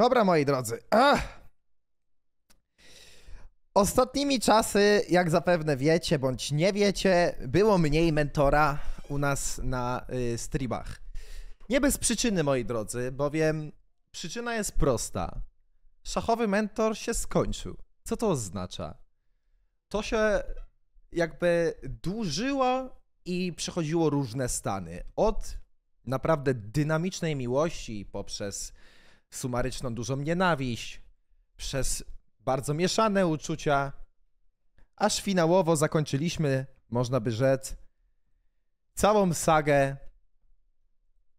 Dobra, moi drodzy. Ach. Ostatnimi czasy, jak zapewne wiecie bądź nie wiecie, było mniej mentora u nas na y, streamach. Nie bez przyczyny, moi drodzy, bowiem przyczyna jest prosta. Szachowy mentor się skończył. Co to oznacza? To się jakby dłużyło i przechodziło różne stany. Od naprawdę dynamicznej miłości poprzez sumaryczną dużą nienawiść, przez bardzo mieszane uczucia, aż finałowo zakończyliśmy, można by rzec, całą sagę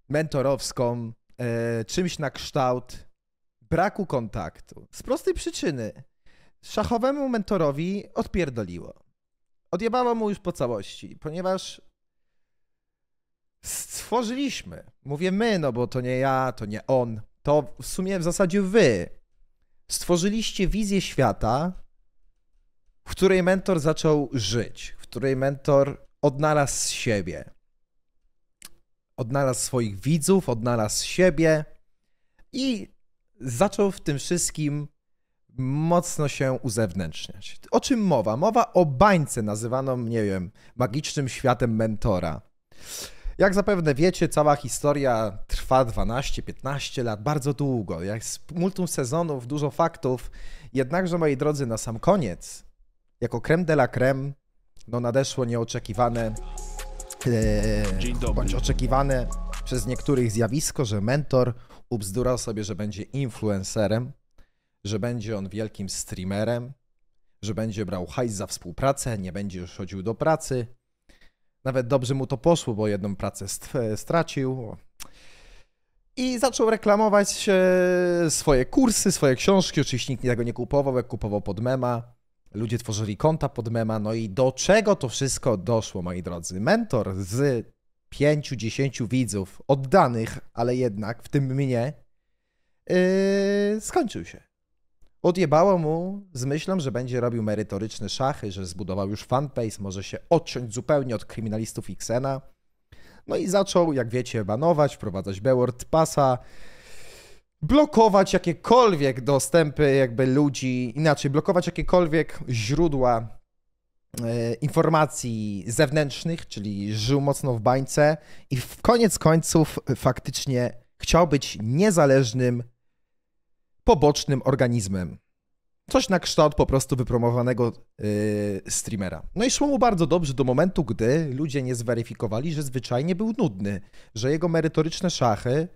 mentorowską e, czymś na kształt braku kontaktu. Z prostej przyczyny. Szachowemu mentorowi odpierdoliło. Odjebało mu już po całości, ponieważ stworzyliśmy, mówię my, no bo to nie ja, to nie on, to w sumie w zasadzie wy stworzyliście wizję świata, w której mentor zaczął żyć, w której mentor odnalazł siebie. Odnalazł swoich widzów, odnalazł siebie i zaczął w tym wszystkim mocno się uzewnętrzniać. O czym mowa? Mowa o bańce nazywaną, nie wiem, magicznym światem mentora. Jak zapewne wiecie, cała historia trwa 12-15 lat, bardzo długo. Jak multum sezonów, dużo faktów. Jednakże, moi drodzy, na sam koniec, jako creme de la creme, no nadeszło nieoczekiwane, e, bądź oczekiwane przez niektórych zjawisko, że mentor ubzdurał sobie, że będzie influencerem, że będzie on wielkim streamerem, że będzie brał hajs za współpracę, nie będzie już chodził do pracy, nawet dobrze mu to poszło, bo jedną pracę e, stracił. I zaczął reklamować e, swoje kursy, swoje książki. Oczywiście nikt tego nie kupował, jak kupował pod mema. Ludzie tworzyli konta pod mema. No i do czego to wszystko doszło, moi drodzy? Mentor z 5-10 widzów oddanych, ale jednak w tym mnie, yy, skończył się. Odjebało mu z myślą, że będzie robił merytoryczne szachy, że zbudował już fanpage, może się odciąć zupełnie od kryminalistów i Xena. No i zaczął, jak wiecie, banować, wprowadzać Bellward Passa, blokować jakiekolwiek dostępy jakby ludzi, inaczej, blokować jakiekolwiek źródła e, informacji zewnętrznych, czyli żył mocno w bańce i w koniec końców faktycznie chciał być niezależnym pobocznym organizmem. Coś na kształt po prostu wypromowanego yy, streamera. No i szło mu bardzo dobrze do momentu, gdy ludzie nie zweryfikowali, że zwyczajnie był nudny, że jego merytoryczne szachy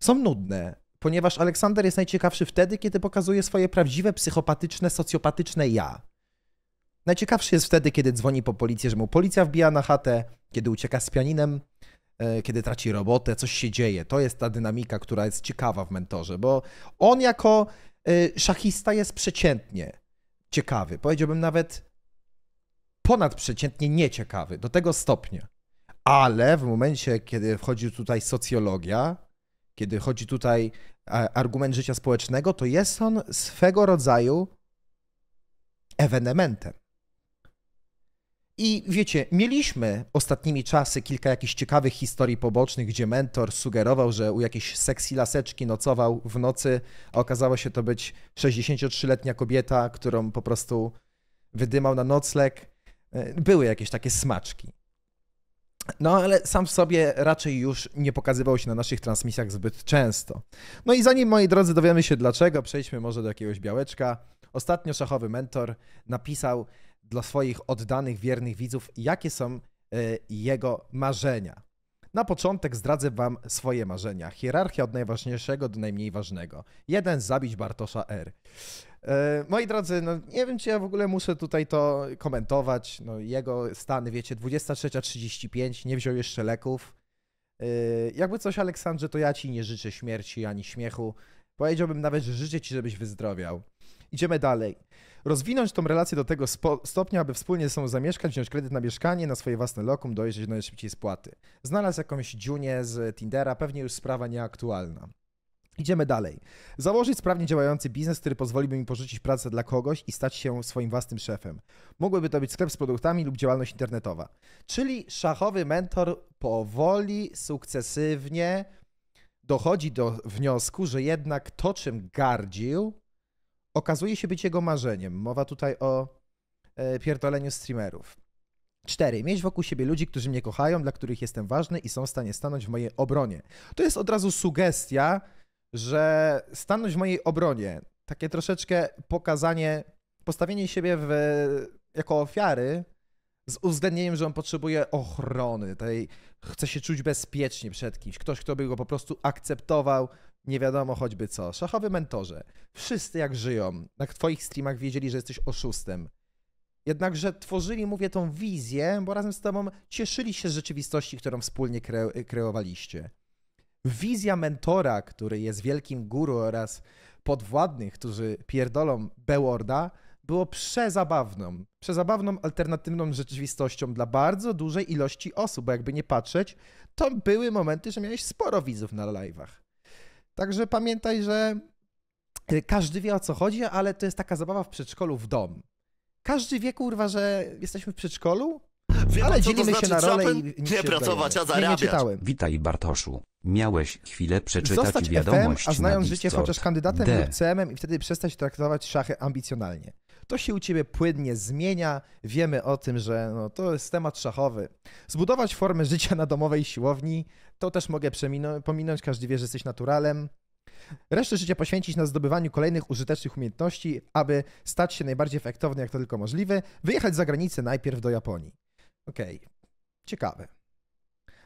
są nudne, ponieważ Aleksander jest najciekawszy wtedy, kiedy pokazuje swoje prawdziwe psychopatyczne, socjopatyczne ja. Najciekawszy jest wtedy, kiedy dzwoni po policję, że mu policja wbija na chatę, kiedy ucieka z pianinem, E, kiedy traci robotę, coś się dzieje. To jest ta dynamika, która jest ciekawa w mentorze, bo on jako e, szachista jest przeciętnie ciekawy. Powiedziałbym nawet ponadprzeciętnie nieciekawy, do tego stopnia. Ale w momencie, kiedy wchodzi tutaj socjologia, kiedy chodzi tutaj argument życia społecznego, to jest on swego rodzaju ewenementem. I wiecie, mieliśmy ostatnimi czasy kilka jakichś ciekawych historii pobocznych, gdzie mentor sugerował, że u jakiejś seksy laseczki nocował w nocy, a okazało się to być 63-letnia kobieta, którą po prostu wydymał na nocleg. E, były jakieś takie smaczki. No ale sam w sobie raczej już nie pokazywał się na naszych transmisjach zbyt często. No i zanim, moi drodzy, dowiemy się dlaczego, przejdźmy może do jakiegoś białeczka. Ostatnio szachowy mentor napisał dla swoich oddanych, wiernych widzów, jakie są e, jego marzenia. Na początek zdradzę wam swoje marzenia. Hierarchia od najważniejszego do najmniej ważnego. Jeden zabić Bartosza R. E, moi drodzy, no nie wiem, czy ja w ogóle muszę tutaj to komentować. No, jego stany, wiecie, 23.35, nie wziął jeszcze leków. E, jakby coś, Aleksandrze, to ja ci nie życzę śmierci ani śmiechu. Powiedziałbym nawet, że życzę ci, żebyś wyzdrowiał. Idziemy dalej rozwinąć tą relację do tego stopnia, aby wspólnie ze sobą zamieszkać, wziąć kredyt na mieszkanie, na swoje własne lokum, dojeżdżać do najszybciej spłaty. Znalazł jakąś dziunię z Tindera, pewnie już sprawa nieaktualna. Idziemy dalej. Założyć sprawnie działający biznes, który pozwoliłby mi porzucić pracę dla kogoś i stać się swoim własnym szefem. Mógłby to być sklep z produktami lub działalność internetowa. Czyli szachowy mentor powoli, sukcesywnie dochodzi do wniosku, że jednak to, czym gardził, okazuje się być jego marzeniem. Mowa tutaj o e, pierdoleniu streamerów. 4. Mieć wokół siebie ludzi, którzy mnie kochają, dla których jestem ważny i są w stanie stanąć w mojej obronie. To jest od razu sugestia, że stanąć w mojej obronie, takie troszeczkę pokazanie, postawienie siebie w, jako ofiary z uwzględnieniem, że on potrzebuje ochrony, tej, chce się czuć bezpiecznie przed kimś, ktoś, kto by go po prostu akceptował, nie wiadomo choćby co, szachowy mentorze, wszyscy jak żyją, na twoich streamach wiedzieli, że jesteś oszustem. Jednakże tworzyli, mówię, tą wizję, bo razem z tobą cieszyli się z rzeczywistości, którą wspólnie kre kreowaliście. Wizja mentora, który jest wielkim guru oraz podwładnych, którzy pierdolą Bewarda, było przezabawną, przezabawną alternatywną rzeczywistością dla bardzo dużej ilości osób, bo jakby nie patrzeć, to były momenty, że miałeś sporo widzów na live'ach. Także pamiętaj, że e, każdy wie o co chodzi, ale to jest taka zabawa w przedszkolu w dom. Każdy wie, kurwa, że jesteśmy w przedszkolu, Wie ale pan, dzielimy to znaczy, się na role i nie pracować, a zarabiać. Nie, nie czytałem. Witaj Bartoszu. Miałeś chwilę przeczytać Zostać wiadomość FM, a znając życie chociaż kandydatem D. lub CM-em i wtedy przestać traktować szachy ambicjonalnie. To się u ciebie płynnie zmienia. Wiemy o tym, że no, to jest temat szachowy. Zbudować formę życia na domowej siłowni, to też mogę pominąć, każdy wie, że jesteś naturalem. Resztę życia poświęcić na zdobywaniu kolejnych użytecznych umiejętności, aby stać się najbardziej efektowny, jak to tylko możliwe. Wyjechać za granicę najpierw do Japonii. Okej, okay. ciekawe.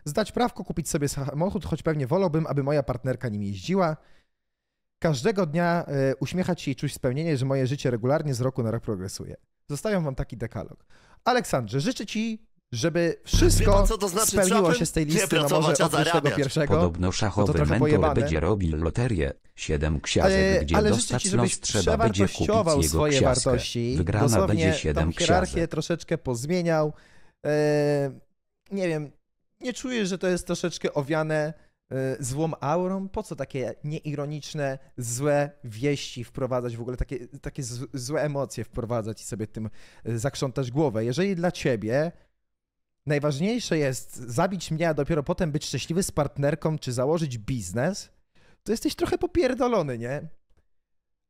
Zdać prawko, kupić sobie samochód, choć pewnie wolałbym, aby moja partnerka nim jeździła. Każdego dnia y, uśmiechać się i czuć spełnienie, że moje życie regularnie z roku na rok progresuje. Zostawiam wam taki dekalog. Aleksandrze, życzę ci żeby wszystko pan, co to znaczy, spełniło się z tej listy, no może oprócz tego pierwszego. Podobno no szachowy to mentor pojebane. będzie robił loterię. Siedem książek, ale, gdzie ale dostać trzeba będzie kupić jego swoje ksiaskę. wartości. Wygrana Dosłownie będzie siedem hierarchię książek. troszeczkę pozmieniał. E, nie wiem, nie czuję, że to jest troszeczkę owiane e, złą aurą? Po co takie nieironiczne, złe wieści wprowadzać, w ogóle takie, takie złe emocje wprowadzać i sobie tym e, zakrzątać głowę? Jeżeli dla ciebie najważniejsze jest zabić mnie, a dopiero potem być szczęśliwy z partnerką czy założyć biznes, to jesteś trochę popierdolony, nie?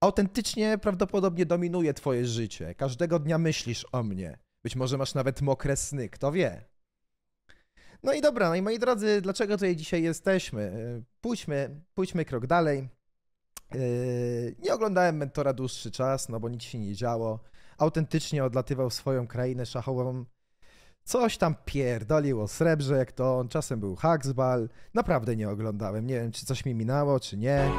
Autentycznie prawdopodobnie dominuje twoje życie. Każdego dnia myślisz o mnie. Być może masz nawet mokre sny, kto wie. No i dobra, no i moi drodzy, dlaczego tutaj dzisiaj jesteśmy? Pójdźmy, pójdźmy krok dalej. Yy, nie oglądałem mentora dłuższy czas, no bo nic się nie działo. Autentycznie odlatywał swoją krainę szachową Coś tam pierdolił o srebrze, jak to on. Czasem był haksbal. Naprawdę nie oglądałem. Nie wiem, czy coś mi minęło, czy nie.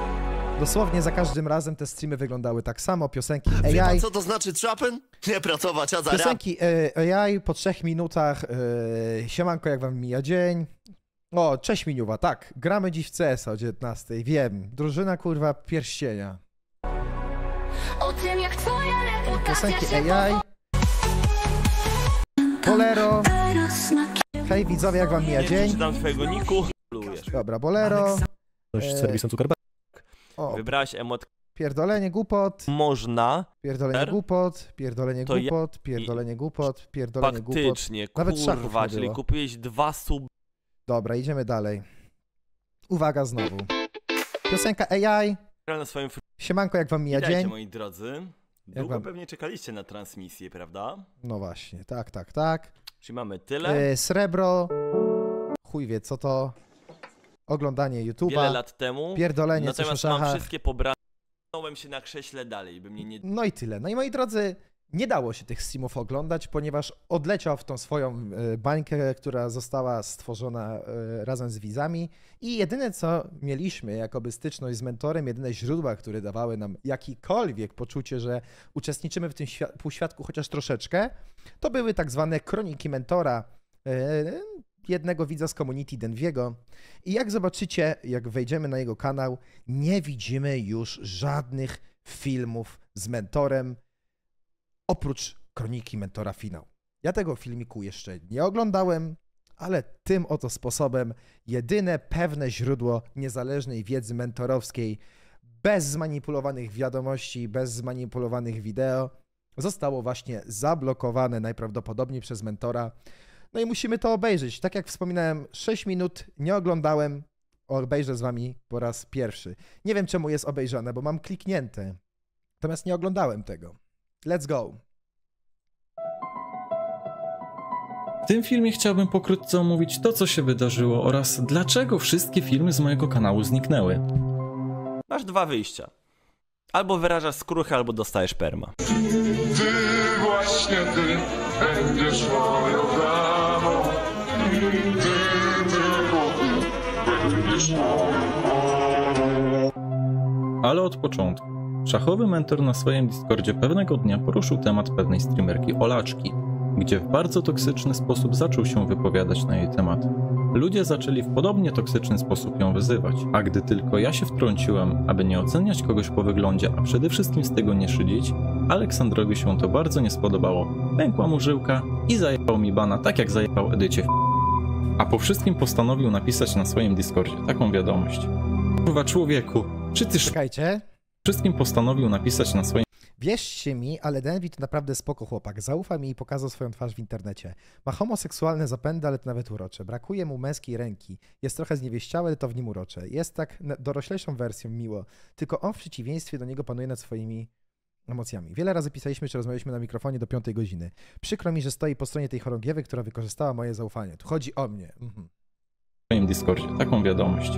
Dosłownie za każdym razem te streamy wyglądały tak samo, piosenki AI... Wie co to znaczy trapen? Nie pracować, a zaraz. Piosenki e, AI po trzech minutach, e, siemanko, jak wam mija dzień. O, cześć Miniuwa, tak, gramy dziś w CS o 19, wiem, drużyna kurwa pierścienia. O tym, jak twoja reputacja Piosenki AI... Bolero. Hej widzowie, jak wam mija dzień? Czytam twojego niku. Dobra, Bolero. Coś z serwisem Zuckerberg. Wybrałaś emotkę. Pierdolenie głupot. Można. Pierdolenie głupot, pierdolenie to głupot, pierdolenie głupot, pierdolenie głupot. Nawet kurwa, czyli kupiłeś dwa sub... Dobra, idziemy dalej. Uwaga znowu. Piosenka AI. Na swoim... Siemanko, jak wam mija dzień? moi drodzy. Długo wam... pewnie czekaliście na transmisję, prawda? No właśnie, tak, tak, tak. Czyli mamy tyle. E, srebro, chuj wie co to, oglądanie YouTube'a. Wiele lat temu. Pierdolenie, Natomiast mam wszystkie pobrane. się na krześle dalej, by mnie nie... No i tyle. No i moi drodzy, nie dało się tych simów oglądać, ponieważ odleciał w tą swoją e, bańkę, która została stworzona e, razem z wizami i jedyne co mieliśmy jakoby styczność z mentorem, jedyne źródła, które dawały nam jakikolwiek poczucie, że uczestniczymy w tym półświadku chociaż troszeczkę, to były tak zwane kroniki mentora e, jednego widza z community Denwiego i jak zobaczycie, jak wejdziemy na jego kanał, nie widzimy już żadnych filmów z mentorem, oprócz kroniki mentora finał. Ja tego filmiku jeszcze nie oglądałem, ale tym oto sposobem jedyne pewne źródło niezależnej wiedzy mentorowskiej bez zmanipulowanych wiadomości, bez zmanipulowanych wideo zostało właśnie zablokowane najprawdopodobniej przez mentora. No i musimy to obejrzeć. Tak jak wspominałem, 6 minut nie oglądałem, obejrzę z wami po raz pierwszy. Nie wiem czemu jest obejrzane, bo mam kliknięte. Natomiast nie oglądałem tego. Let's go! W tym filmie chciałbym pokrótce omówić to, co się wydarzyło oraz dlaczego wszystkie filmy z mojego kanału zniknęły. Masz dwa wyjścia. Albo wyrażasz skruchy, albo dostajesz perma. Ty właśnie ty będziesz moją damą. Ty, ty, ty, będziesz moją Ale od początku. Szachowy mentor na swoim Discordzie pewnego dnia poruszył temat pewnej streamerki Olaczki, gdzie w bardzo toksyczny sposób zaczął się wypowiadać na jej temat. Ludzie zaczęli w podobnie toksyczny sposób ją wyzywać, a gdy tylko ja się wtrąciłem, aby nie oceniać kogoś po wyglądzie, a przede wszystkim z tego nie szydzić, Aleksandrowi się to bardzo nie spodobało. Pękła mu żyłka i zajebał mi bana, tak jak zajebał Edycie w... A po wszystkim postanowił napisać na swoim Discordzie taką wiadomość. Kurwa człowieku, czy ty... Czekajcie, Wszystkim postanowił napisać na swoim Wierzcie mi, ale Denvi to naprawdę spoko chłopak. Zaufa mi i pokazał swoją twarz w internecie. Ma homoseksualne zapędy, ale to nawet urocze. Brakuje mu męskiej ręki. Jest trochę zniewieściały, ale to w nim urocze. Jest tak doroślejszą wersją miło, tylko on w przeciwieństwie do niego panuje nad swoimi emocjami. Wiele razy pisaliśmy czy rozmawialiśmy na mikrofonie do piątej godziny. Przykro mi, że stoi po stronie tej chorągiewy, która wykorzystała moje zaufanie. Tu chodzi o mnie. Mhm. W moim Discordzie taką wiadomość.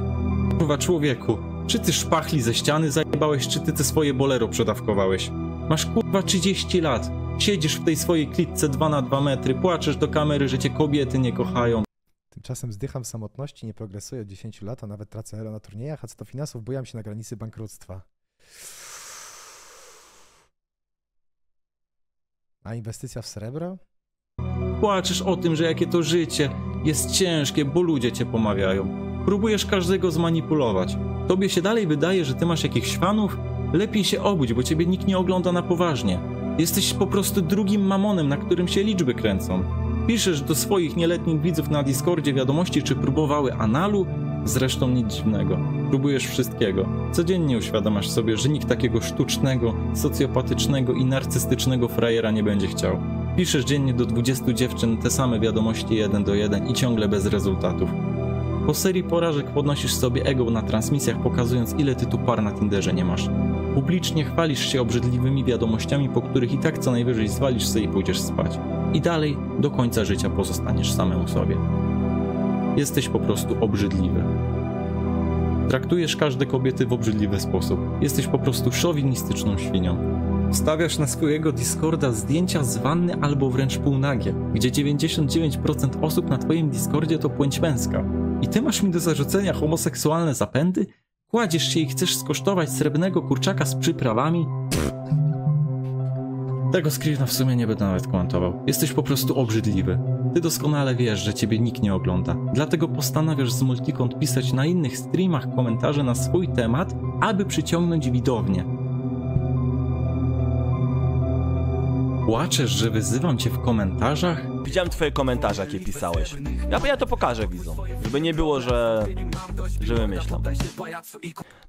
Kurwa człowieku, czy ty szpachli ze ściany za bałeś, czy ty te swoje bolero przedawkowałeś. Masz kurwa 30 lat, siedzisz w tej swojej klitce 2 na 2 metry, płaczesz do kamery, że cię kobiety nie kochają. Tymczasem zdycham w samotności, nie progresuję od 10 lat, a nawet tracę elo na turniejach, a co do finansów bujam się na granicy bankructwa. A inwestycja w srebro? Płaczesz o tym, że jakie to życie jest ciężkie, bo ludzie cię pomawiają. Próbujesz każdego zmanipulować. Tobie się dalej wydaje, że ty masz jakichś fanów? Lepiej się obudź, bo ciebie nikt nie ogląda na poważnie. Jesteś po prostu drugim mamonem, na którym się liczby kręcą. Piszesz do swoich nieletnich widzów na Discordzie wiadomości, czy próbowały analu? Zresztą nic dziwnego. Próbujesz wszystkiego. Codziennie uświadamasz sobie, że nikt takiego sztucznego, socjopatycznego i narcystycznego frajera nie będzie chciał. Piszesz dziennie do 20 dziewczyn te same wiadomości jeden do jeden i ciągle bez rezultatów. Po serii porażek podnosisz sobie ego na transmisjach, pokazując ile ty tu par na Tinderze nie masz. Publicznie chwalisz się obrzydliwymi wiadomościami, po których i tak co najwyżej zwalisz sobie i pójdziesz spać. I dalej do końca życia pozostaniesz samemu sobie. Jesteś po prostu obrzydliwy. Traktujesz każde kobiety w obrzydliwy sposób. Jesteś po prostu szowinistyczną świnią. Stawiasz na swojego Discorda zdjęcia z wanny albo wręcz półnagie, gdzie 99% osób na twoim Discordzie to płeć męska. I ty masz mi do zarzucenia homoseksualne zapędy? Kładziesz się i chcesz skosztować srebrnego kurczaka z przyprawami? Tego screena w sumie nie będę nawet komentował. Jesteś po prostu obrzydliwy. Ty doskonale wiesz, że ciebie nikt nie ogląda. Dlatego postanawiasz z Multikont pisać na innych streamach komentarze na swój temat, aby przyciągnąć widownię. płaczesz, że wyzywam cię w komentarzach? Widziałem twoje komentarze, jakie pisałeś. Ja, ja to pokażę widzom, żeby nie było, że, że wymyślam.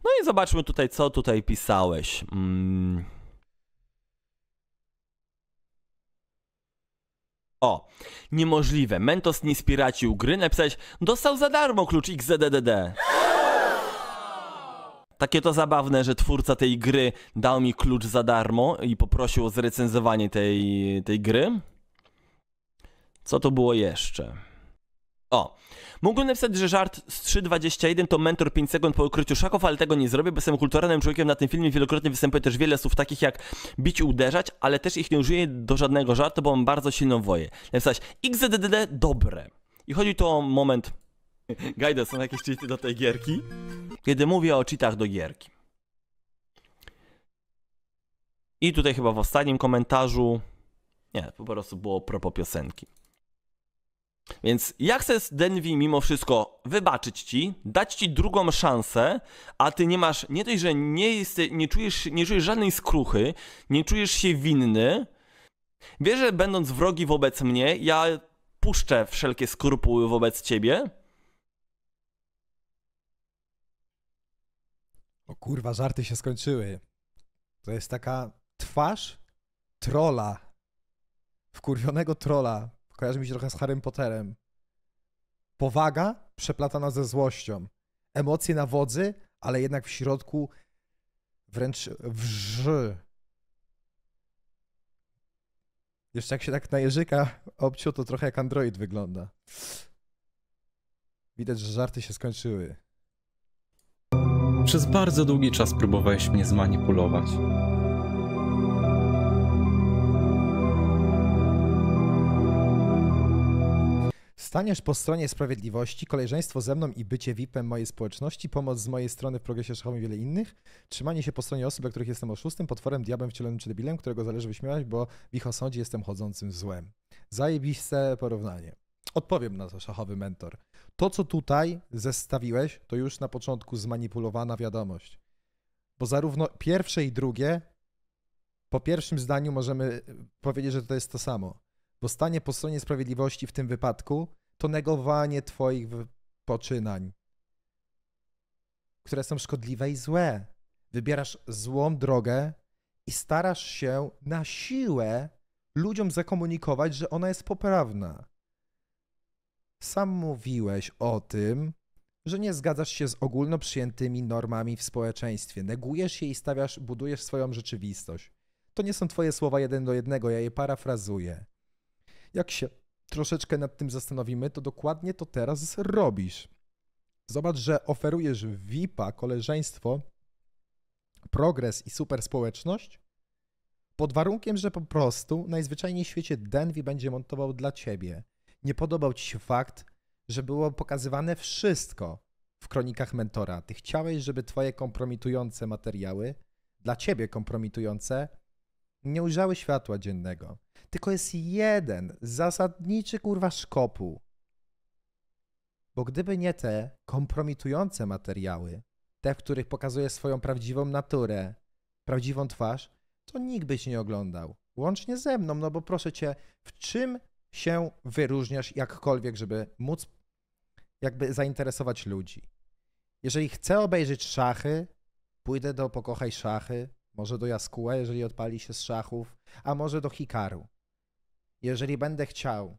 No i zobaczmy tutaj, co tutaj pisałeś. Mm. O, niemożliwe, Mentos nie spiracił gry, napisałeś, dostał za darmo klucz XZDDD. Takie to zabawne, że twórca tej gry dał mi klucz za darmo i poprosił o zrecenzowanie tej, tej gry. Co to było jeszcze? O, mógłbym napisać, że żart z 3.21 to mentor 5 sekund po ukryciu szaków, ale tego nie zrobię, bo jestem kulturalnym człowiekiem na tym filmie. Wielokrotnie występuje też wiele słów takich jak bić i uderzać, ale też ich nie użyję do żadnego żartu, bo mam bardzo silną woję. Napisać XZDD dobre. I chodzi tu o moment Gajda, są jakieś cheaty do tej gierki? Kiedy mówię o cheatach do gierki. I tutaj chyba w ostatnim komentarzu... Nie, po prostu było propos piosenki. Więc ja chcę z Denvi mimo wszystko wybaczyć ci, dać ci drugą szansę, a ty nie masz, nie dość, że nie, jest, nie, czujesz, nie czujesz żadnej skruchy, nie czujesz się winny. Wiesz, że będąc wrogi wobec mnie, ja puszczę wszelkie skrupuły wobec ciebie, O kurwa, żarty się skończyły. To jest taka twarz trola. Wkurwionego trola. Kojarzy mi się trochę z Harrym Potterem. Powaga przeplatana ze złością. Emocje na wodzy, ale jednak w środku wręcz wrzy. Jeszcze jak się tak na jeżyka obciął, to trochę jak Android wygląda. Widać, że żarty się skończyły. Przez bardzo długi czas próbowałeś mnie zmanipulować. Staniesz po stronie sprawiedliwości, koleżeństwo ze mną i bycie VIP-em mojej społeczności, pomoc z mojej strony w progresie szachowym i wiele innych, trzymanie się po stronie osób, dla których jestem oszustem, potworem, diabłem, wcielonym czy debilem, którego zależy wyśmiewać, bo w ich osądzie jestem chodzącym złem. Zajebiste porównanie. Odpowiem na to, szachowy mentor. To, co tutaj zestawiłeś, to już na początku zmanipulowana wiadomość. Bo zarówno pierwsze i drugie, po pierwszym zdaniu możemy e, powiedzieć, że to jest to samo. Bo stanie po stronie sprawiedliwości w tym wypadku to negowanie Twoich poczynań, które są szkodliwe i złe. Wybierasz złą drogę i starasz się na siłę ludziom zakomunikować, że ona jest poprawna sam mówiłeś o tym, że nie zgadzasz się z ogólnoprzyjętymi normami w społeczeństwie. Negujesz je i stawiasz, budujesz swoją rzeczywistość. To nie są twoje słowa jeden do jednego, ja je parafrazuję. Jak się troszeczkę nad tym zastanowimy, to dokładnie to teraz robisz. Zobacz, że oferujesz VIP-a, koleżeństwo, progres i super społeczność, pod warunkiem, że po prostu najzwyczajniej w świecie Denvi będzie montował dla ciebie nie podobał ci się fakt, że było pokazywane wszystko w kronikach mentora. Ty chciałeś, żeby twoje kompromitujące materiały, dla ciebie kompromitujące, nie ujrzały światła dziennego. Tylko jest jeden zasadniczy kurwa szkopu. Bo gdyby nie te kompromitujące materiały, te, w których pokazuje swoją prawdziwą naturę, prawdziwą twarz, to nikt byś nie oglądał. Łącznie ze mną, no bo proszę cię, w czym się wyróżniasz jakkolwiek, żeby móc jakby zainteresować ludzi. Jeżeli chcę obejrzeć szachy, pójdę do Pokochaj Szachy, może do Jaskuła, jeżeli odpali się z szachów, a może do Hikaru. Jeżeli będę chciał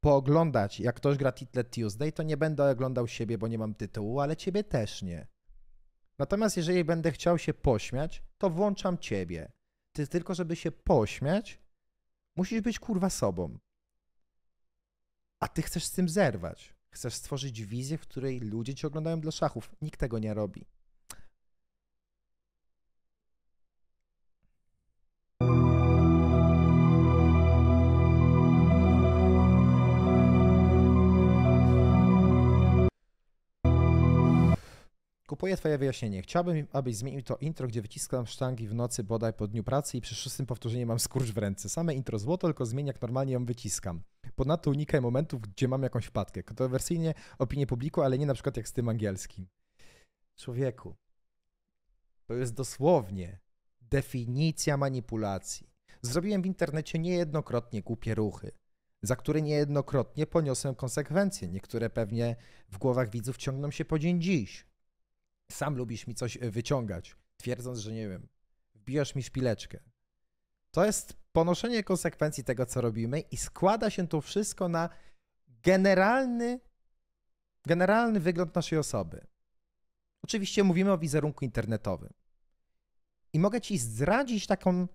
pooglądać, jak ktoś gra Titlet Tuesday, to nie będę oglądał siebie, bo nie mam tytułu, ale ciebie też nie. Natomiast jeżeli będę chciał się pośmiać, to włączam ciebie. Ty tylko, żeby się pośmiać, musisz być kurwa sobą a ty chcesz z tym zerwać. Chcesz stworzyć wizję, w której ludzie ci oglądają dla szachów. Nikt tego nie robi. Kupuję twoje wyjaśnienie. Chciałbym, abyś zmienił to intro, gdzie wyciskam sztangi w nocy bodaj po dniu pracy i przy szóstym powtórzeniu mam skurcz w ręce. Same intro złoto, tylko zmień jak normalnie ją wyciskam. Ponadto unikaj momentów, gdzie mam jakąś wpadkę. Kontrowersyjnie opinię publiku, ale nie na przykład jak z tym angielskim. Człowieku, to jest dosłownie definicja manipulacji. Zrobiłem w internecie niejednokrotnie głupie ruchy, za które niejednokrotnie poniosłem konsekwencje. Niektóre pewnie w głowach widzów ciągną się po dzień dziś sam lubisz mi coś e, wyciągać, twierdząc, że nie wiem, wbijasz mi szpileczkę. To jest ponoszenie konsekwencji tego, co robimy, i składa się to wszystko na generalny, generalny wygląd naszej osoby. Oczywiście mówimy o wizerunku internetowym. I mogę ci zdradzić taką,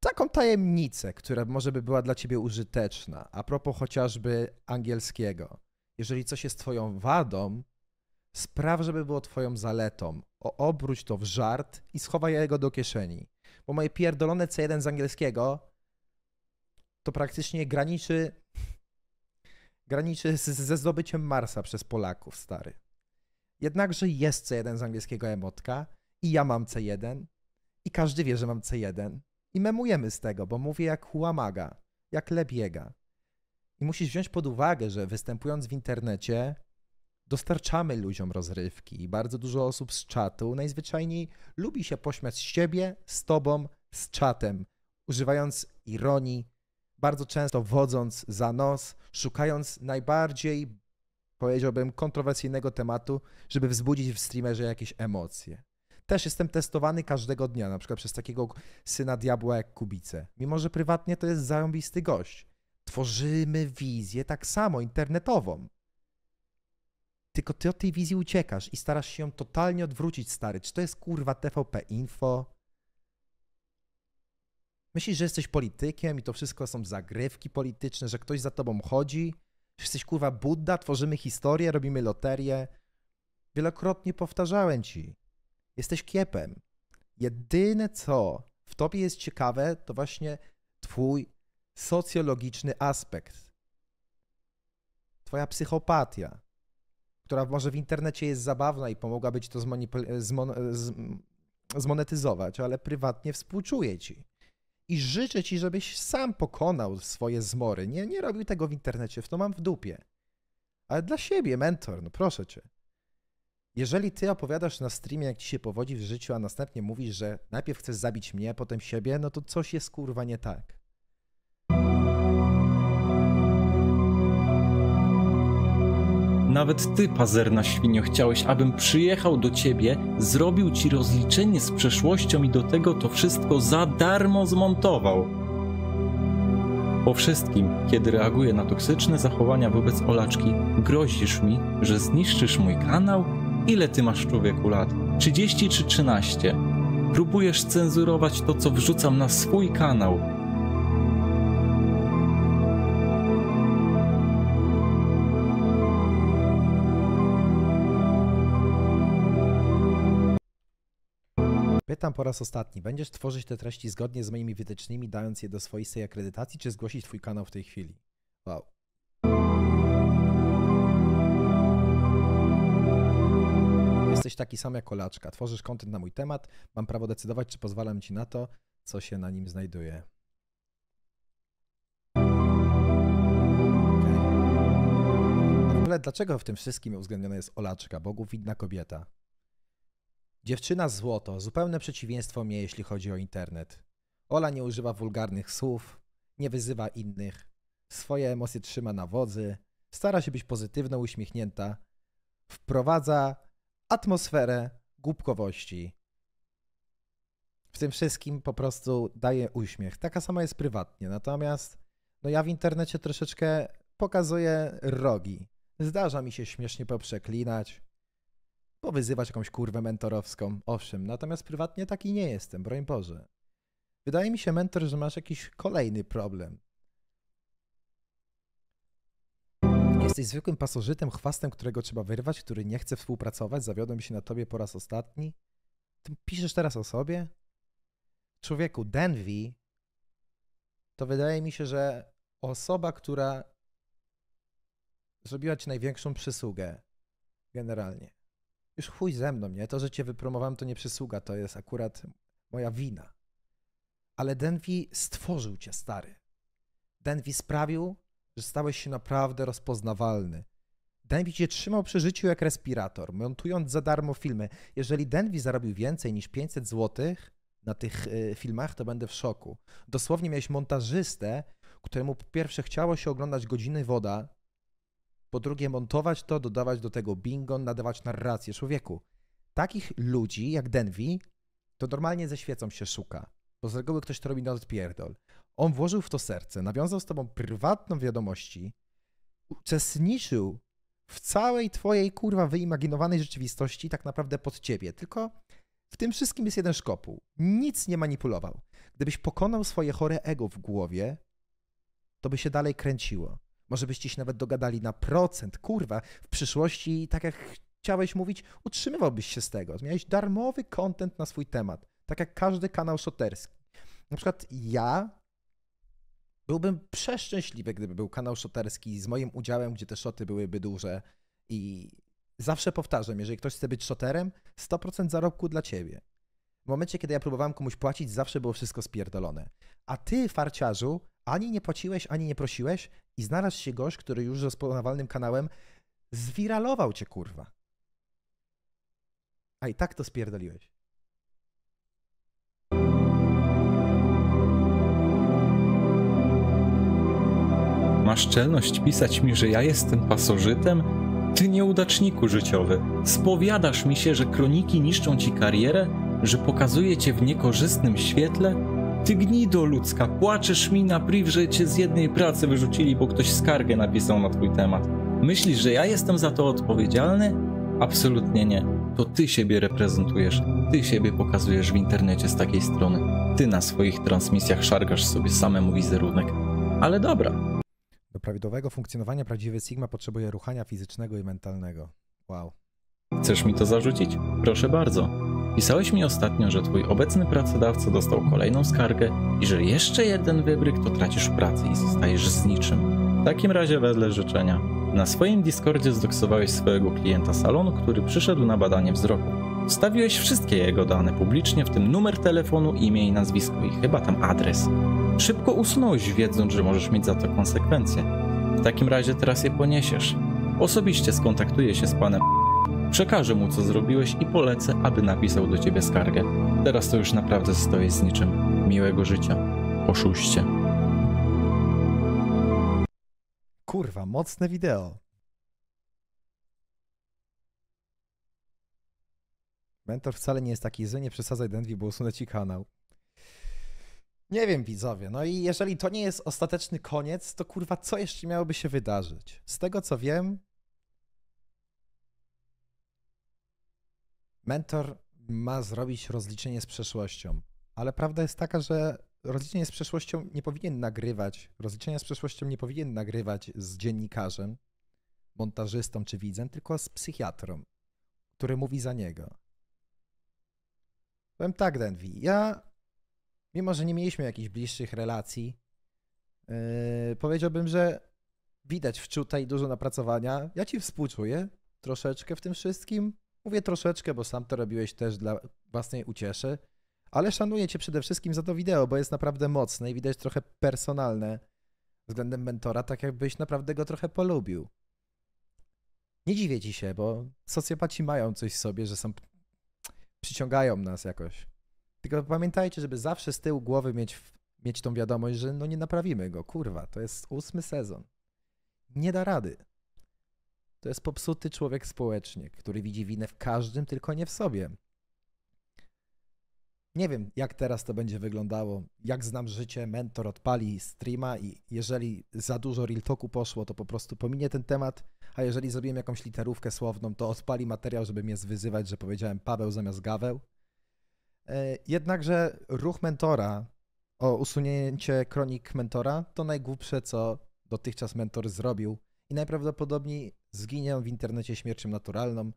taką tajemnicę, która może by była dla ciebie użyteczna, a propos chociażby angielskiego. Jeżeli coś jest twoją wadą, Spraw, żeby było twoją zaletą. O, obróć to w żart i schowaj jego do kieszeni. Bo moje pierdolone C1 z angielskiego to praktycznie graniczy graniczy z, ze zdobyciem Marsa przez Polaków, stary. Jednakże jest C1 z angielskiego emotka i ja mam C1 i każdy wie, że mam C1 i memujemy z tego, bo mówię jak łamaga, jak lebiega. I musisz wziąć pod uwagę, że występując w internecie, dostarczamy ludziom rozrywki i bardzo dużo osób z czatu najzwyczajniej lubi się pośmiać z siebie, z tobą, z czatem, używając ironii, bardzo często wodząc za nos, szukając najbardziej, powiedziałbym, kontrowersyjnego tematu, żeby wzbudzić w streamerze jakieś emocje. Też jestem testowany każdego dnia, na przykład przez takiego syna diabła jak Kubice. Mimo, że prywatnie to jest zająbisty gość. Tworzymy wizję tak samo internetową tylko ty od tej wizji uciekasz i starasz się ją totalnie odwrócić, stary. Czy to jest kurwa TVP Info? Myślisz, że jesteś politykiem i to wszystko są zagrywki polityczne, że ktoś za tobą chodzi? Że jesteś kurwa Budda, tworzymy historię, robimy loterię? Wielokrotnie powtarzałem ci. Jesteś kiepem. Jedyne co w tobie jest ciekawe, to właśnie twój socjologiczny aspekt. Twoja psychopatia która może w internecie jest zabawna i pomogłaby ci to e, zmon e, zmonetyzować, ale prywatnie współczuję ci. I życzę ci, żebyś sam pokonał swoje zmory. Nie, nie robił tego w internecie, w to mam w dupie. Ale dla siebie, mentor, no proszę cię. Jeżeli ty opowiadasz na streamie, jak ci się powodzi w życiu, a następnie mówisz, że najpierw chcesz zabić mnie, potem siebie, no to coś jest kurwa nie tak. Nawet ty, pazerna świnio, chciałeś, abym przyjechał do ciebie, zrobił ci rozliczenie z przeszłością i do tego to wszystko za darmo zmontował. Po wszystkim, kiedy reaguję na toksyczne zachowania wobec Olaczki, grozisz mi, że zniszczysz mój kanał? Ile ty masz człowieku lat? 30 czy 13? Próbujesz cenzurować to, co wrzucam na swój kanał, Pytam po raz ostatni, będziesz tworzyć te treści zgodnie z moimi wytycznymi, dając je do swoistej akredytacji, czy zgłosić twój kanał w tej chwili? Wow. Jesteś taki sam jak kolaczka. Tworzysz kontent na mój temat, mam prawo decydować, czy pozwalam ci na to, co się na nim znajduje. Ale W ogóle dlaczego w tym wszystkim uwzględniona jest olaczka, bogu widna kobieta? Dziewczyna złoto, zupełne przeciwieństwo mnie, jeśli chodzi o internet. Ola nie używa wulgarnych słów, nie wyzywa innych, swoje emocje trzyma na wodzy, stara się być pozytywno uśmiechnięta, wprowadza atmosferę głupkowości. W tym wszystkim po prostu daje uśmiech. Taka sama jest prywatnie, natomiast no ja w internecie troszeczkę pokazuję rogi. Zdarza mi się śmiesznie poprzeklinać, powyzywać jakąś kurwę mentorowską. Owszem, natomiast prywatnie taki nie jestem, broń Boże. Wydaje mi się, mentor, że masz jakiś kolejny problem. Jesteś zwykłym pasożytem, chwastem, którego trzeba wyrwać, który nie chce współpracować, zawiodłem się na tobie po raz ostatni. Ty piszesz teraz o sobie? Człowieku, Denvi to wydaje mi się, że osoba, która zrobiła ci największą przysługę generalnie już chuj ze mną, nie? To, że cię wypromowałem, to nie przysługa, to jest akurat moja wina. Ale Denvi stworzył cię, stary. Denvi sprawił, że stałeś się naprawdę rozpoznawalny. Denvi cię trzymał przy życiu jak respirator, montując za darmo filmy. Jeżeli Denvi zarobił więcej niż 500 zł na tych y, filmach, to będę w szoku. Dosłownie miałeś montażystę, któremu po pierwsze chciało się oglądać godziny woda, po drugie, montować to, dodawać do tego bingo, nadawać narrację człowieku. Takich ludzi jak Denvi to normalnie ze świecą się szuka, bo z reguły ktoś to robi na odpierdol. On włożył w to serce, nawiązał z tobą prywatną wiadomości, uczestniczył w całej twojej kurwa wyimaginowanej rzeczywistości tak naprawdę pod ciebie, tylko w tym wszystkim jest jeden szkopuł. Nic nie manipulował. Gdybyś pokonał swoje chore ego w głowie, to by się dalej kręciło. Może byście się nawet dogadali na procent, kurwa, w przyszłości, tak jak chciałeś mówić, utrzymywałbyś się z tego. Miałeś darmowy content na swój temat, tak jak każdy kanał szoterski. Na przykład ja byłbym przeszczęśliwy, gdyby był kanał szoterski z moim udziałem, gdzie te szoty byłyby duże i zawsze powtarzam, jeżeli ktoś chce być szoterem, 100% zarobku dla ciebie. W momencie, kiedy ja próbowałem komuś płacić, zawsze było wszystko spierdolone. A ty, farciarzu, ani nie płaciłeś, ani nie prosiłeś i znalazł się gość, który już z rozpoznawalnym kanałem zwiralował cię, kurwa. A i tak to spierdoliłeś. Masz celność pisać mi, że ja jestem pasożytem? Ty nieudaczniku życiowy, spowiadasz mi się, że kroniki niszczą ci karierę, że pokazuje cię w niekorzystnym świetle? Ty gnido ludzka, płaczesz mi na priv, że cię z jednej pracy wyrzucili, bo ktoś skargę napisał na twój temat. Myślisz, że ja jestem za to odpowiedzialny? Absolutnie nie. To ty siebie reprezentujesz, ty siebie pokazujesz w internecie z takiej strony. Ty na swoich transmisjach szargasz sobie samemu wizerunek. Ale dobra. Do prawidłowego funkcjonowania prawdziwy Sigma potrzebuje ruchania fizycznego i mentalnego. Wow. Chcesz mi to zarzucić? Proszę bardzo. Pisałeś mi ostatnio, że twój obecny pracodawca dostał kolejną skargę i że jeszcze jeden wybryk to tracisz pracę i zostajesz z niczym. W takim razie wedle życzenia. Na swoim Discordzie zdoksowałeś swojego klienta salonu, który przyszedł na badanie wzroku. Wstawiłeś wszystkie jego dane publicznie, w tym numer telefonu, imię i nazwisko i chyba tam adres. Szybko usunąłeś, wiedząc, że możesz mieć za to konsekwencje. W takim razie teraz je poniesiesz. Osobiście skontaktuję się z panem Przekażę mu, co zrobiłeś i polecę, aby napisał do ciebie skargę. Teraz to już naprawdę stoi z niczym. Miłego życia. Oszuście. Kurwa, mocne wideo. Mentor wcale nie jest taki zły, nie przesadzaj Denwi, bo usunę ci kanał. Nie wiem, widzowie. No i jeżeli to nie jest ostateczny koniec, to kurwa, co jeszcze miałoby się wydarzyć? Z tego co wiem, mentor ma zrobić rozliczenie z przeszłością, ale prawda jest taka, że rozliczenie z przeszłością nie powinien nagrywać, rozliczenia z przeszłością nie powinien nagrywać z dziennikarzem, montażystą czy widzem, tylko z psychiatrą, który mówi za niego. Powiem tak, Denwi, ja, mimo że nie mieliśmy jakichś bliższych relacji, yy, powiedziałbym, że widać w i dużo napracowania. Ja ci współczuję troszeczkę w tym wszystkim. Mówię troszeczkę, bo sam to robiłeś też dla własnej ucieszy, ale szanuję Cię przede wszystkim za to wideo, bo jest naprawdę mocne i widać trochę personalne względem mentora, tak jakbyś naprawdę go trochę polubił. Nie dziwię Ci się, bo socjopaci mają coś w sobie, że są przyciągają nas jakoś. Tylko pamiętajcie, żeby zawsze z tyłu głowy mieć, mieć tą wiadomość, że no nie naprawimy go. Kurwa, to jest ósmy sezon. Nie da rady. To jest popsuty człowiek społecznie, który widzi winę w każdym, tylko nie w sobie. Nie wiem, jak teraz to będzie wyglądało. Jak znam życie, mentor odpali streama i jeżeli za dużo real talku poszło, to po prostu pominie ten temat, a jeżeli zrobiłem jakąś literówkę słowną, to odpali materiał, żeby mnie zwyzywać, że powiedziałem Paweł zamiast Gaweł. E, jednakże ruch mentora o usunięcie kronik mentora to najgłupsze, co dotychczas mentor zrobił i najprawdopodobniej zginie on w internecie śmiercią naturalną.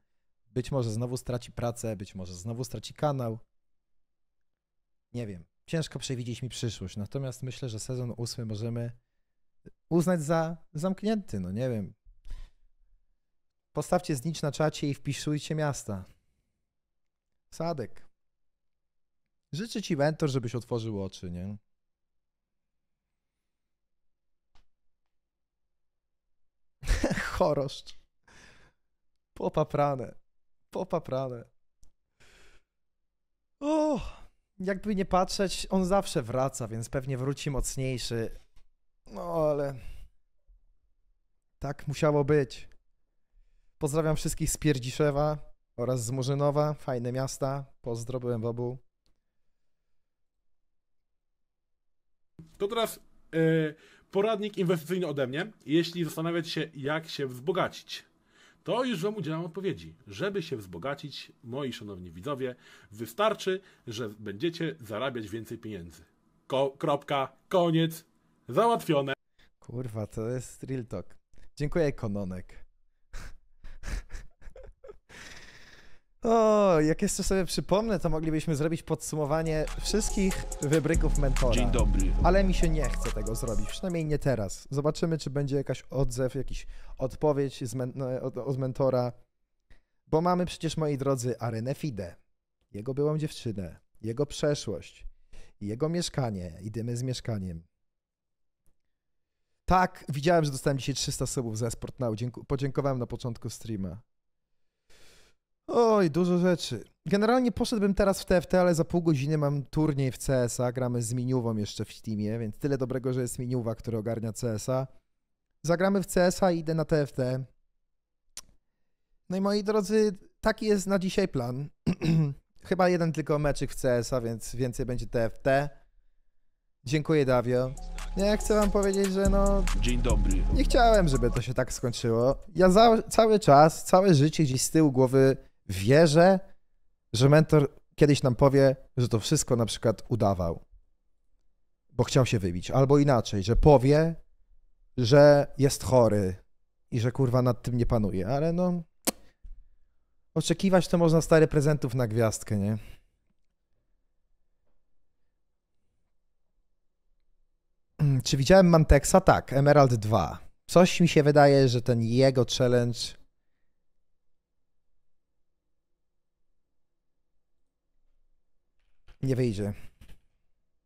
Być może znowu straci pracę, być może znowu straci kanał. Nie wiem. Ciężko przewidzieć mi przyszłość. Natomiast myślę, że sezon ósmy możemy uznać za zamknięty. No nie wiem. Postawcie znicz na czacie i wpisujcie miasta. Sadek. Życzę ci mentor, żebyś otworzył oczy, nie? choroszcz. Popaprane. Popaprane. O, jakby nie patrzeć, on zawsze wraca, więc pewnie wróci mocniejszy. No ale... Tak musiało być. Pozdrawiam wszystkich z Pierdziszewa oraz z Murzynowa. Fajne miasta. Pozdro, byłem w obu. To teraz... Yy Poradnik inwestycyjny ode mnie, jeśli zastanawiacie się, jak się wzbogacić. To już Wam udzielam odpowiedzi. Żeby się wzbogacić, moi szanowni widzowie, wystarczy, że będziecie zarabiać więcej pieniędzy. Ko kropka, koniec, załatwione. Kurwa, to jest real talk. Dziękuję, Kononek. O, jak jeszcze sobie przypomnę, to moglibyśmy zrobić podsumowanie wszystkich wybryków mentora. Dzień dobry. Ale mi się nie chce tego zrobić, przynajmniej nie teraz. Zobaczymy, czy będzie jakaś odzew, jakaś odpowiedź z men no, od, od, mentora. Bo mamy przecież, moi drodzy, Arenę Fide, jego byłą dziewczynę, jego przeszłość, jego mieszkanie i dymy z mieszkaniem. Tak, widziałem, że dostałem dzisiaj 300 subów za Sport Now. podziękowałem na początku streama. Oj, dużo rzeczy. Generalnie poszedłbym teraz w TFT, ale za pół godziny mam turniej w CSA. Gramy z Miniuwą jeszcze w Steamie, więc tyle dobrego, że jest Miniuwa, który ogarnia CSA. Zagramy w CSA i idę na TFT. No i moi drodzy, taki jest na dzisiaj plan. Chyba jeden tylko meczyk w CSA, więc więcej będzie TFT. Dziękuję Dawio. No, ja chcę wam powiedzieć, że no... Dzień dobry. Nie chciałem, żeby to się tak skończyło. Ja za, cały czas, całe życie gdzieś z tyłu głowy wierzę, że mentor kiedyś nam powie, że to wszystko na przykład udawał, bo chciał się wybić, albo inaczej, że powie, że jest chory i że kurwa nad tym nie panuje, ale no. Oczekiwać to można stary prezentów na gwiazdkę, nie? Hmm, czy widziałem Manteksa? Tak, Emerald 2. Coś mi się wydaje, że ten jego challenge Nie wyjdzie.